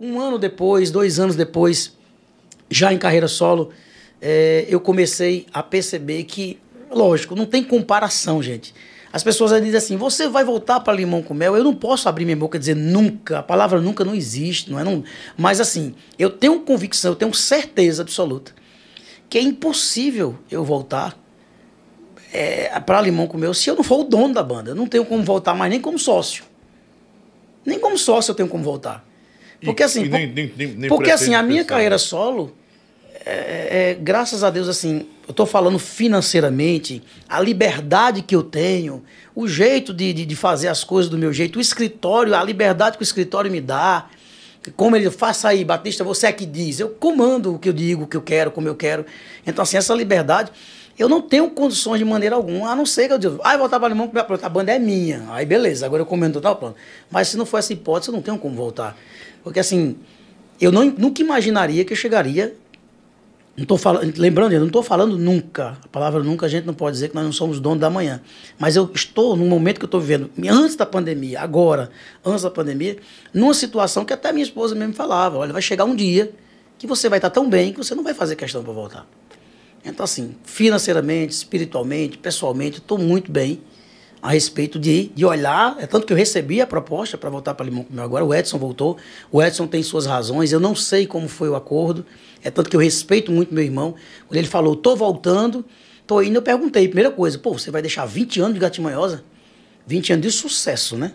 Um ano depois, dois anos depois, já em carreira solo, é, eu comecei a perceber que, lógico, não tem comparação, gente. As pessoas dizem assim: você vai voltar para limão com mel? Eu não posso abrir minha boca e dizer nunca. A palavra nunca não existe, não é? Não... Mas assim, eu tenho convicção, eu tenho certeza absoluta que é impossível eu voltar é, para limão com mel se eu não for o dono da banda. Eu não tenho como voltar mais nem como sócio. Nem como sócio eu tenho como voltar. Porque assim, e nem, nem, nem, porque assim, a minha pensar, carreira né? solo, é, é, é, graças a Deus, assim, eu estou falando financeiramente, a liberdade que eu tenho, o jeito de, de, de, fazer as coisas do meu jeito, o escritório, a liberdade que o escritório me dá. Como ele faça aí, Batista, você é que diz. Eu comando o que eu digo, o que eu quero, como eu quero. Então, assim, essa liberdade. Eu não tenho condições de maneira alguma, a não ser que eu diga, ah, eu vou voltar para Limão, a banda é minha. Aí beleza, agora eu comendo tal plano. Mas se não for essa hipótese, eu não tenho como voltar. Porque assim, eu não, nunca imaginaria que eu chegaria. Não tô falando, lembrando, eu não estou falando nunca. A palavra nunca a gente não pode dizer que nós não somos donos da manhã. Mas eu estou no momento que eu estou vivendo, antes da pandemia, agora, antes da pandemia, numa situação que até minha esposa mesmo falava: olha, vai chegar um dia que você vai estar tão bem que você não vai fazer questão para voltar. Então, assim, financeiramente, espiritualmente, pessoalmente, estou muito bem a respeito de, de olhar. É tanto que eu recebi a proposta para voltar para Limão Comigo agora. O Edson voltou. O Edson tem suas razões. Eu não sei como foi o acordo. É tanto que eu respeito muito meu irmão. Quando ele falou, estou voltando, estou indo, eu perguntei. Primeira coisa, pô, você vai deixar 20 anos de Gatimanhosa? 20 anos de sucesso, né?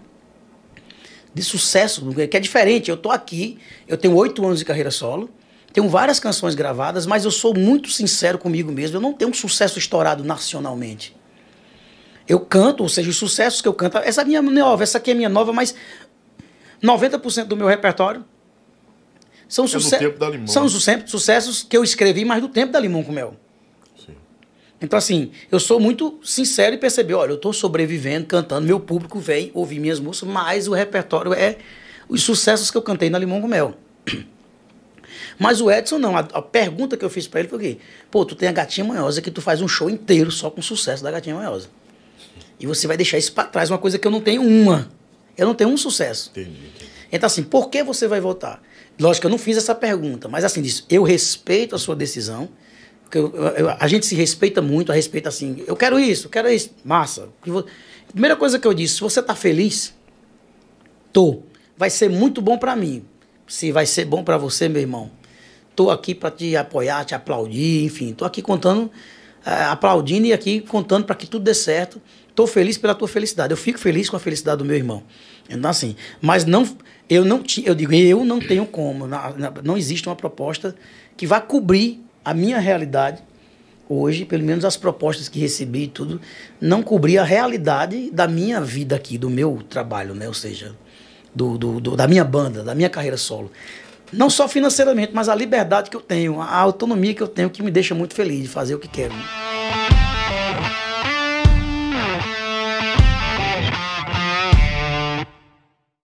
De sucesso, que é diferente. Eu estou aqui, eu tenho oito anos de carreira solo. Tenho várias canções gravadas, mas eu sou muito sincero comigo mesmo. Eu não tenho um sucesso estourado nacionalmente. Eu canto, ou seja, os sucessos que eu canto, essa é minha nova, essa aqui é minha nova, mas 90% do meu repertório são, é suce são sucessos que eu escrevi, mas do tempo da Limão com Mel. Então, assim, eu sou muito sincero e percebi, olha, eu estou sobrevivendo, cantando, meu público vem ouvir minhas músicas, mas o repertório é os sucessos que eu cantei na Limão com Mel. Mas o Edson não. A, a pergunta que eu fiz para ele foi o quê? Pô, tu tem a gatinha manhosa que tu faz um show inteiro só com sucesso da gatinha manhosa. E você vai deixar isso para trás, uma coisa que eu não tenho uma. Eu não tenho um sucesso. Entendi. Então, assim, por que você vai voltar? Lógico que eu não fiz essa pergunta, mas assim, disse, eu respeito a sua decisão. Porque eu, eu, a gente se respeita muito, a respeita assim, eu quero isso, eu quero isso. Massa. Primeira coisa que eu disse, se você tá feliz, tô. Vai ser muito bom para mim se vai ser bom para você, meu irmão. tô aqui para te apoiar, te aplaudir, enfim. tô aqui contando, é, aplaudindo e aqui contando para que tudo dê certo. Tô feliz pela tua felicidade. Eu fico feliz com a felicidade do meu irmão. Então, assim, mas não, eu não eu digo, eu não tenho como. Não existe uma proposta que vá cobrir a minha realidade hoje, pelo menos as propostas que recebi e tudo, não cobria a realidade da minha vida aqui, do meu trabalho, né? Ou seja, do, do, do, da minha banda, da minha carreira solo. Não só financeiramente, mas a liberdade que eu tenho, a autonomia que eu tenho, que me deixa muito feliz de fazer o que quero. Né?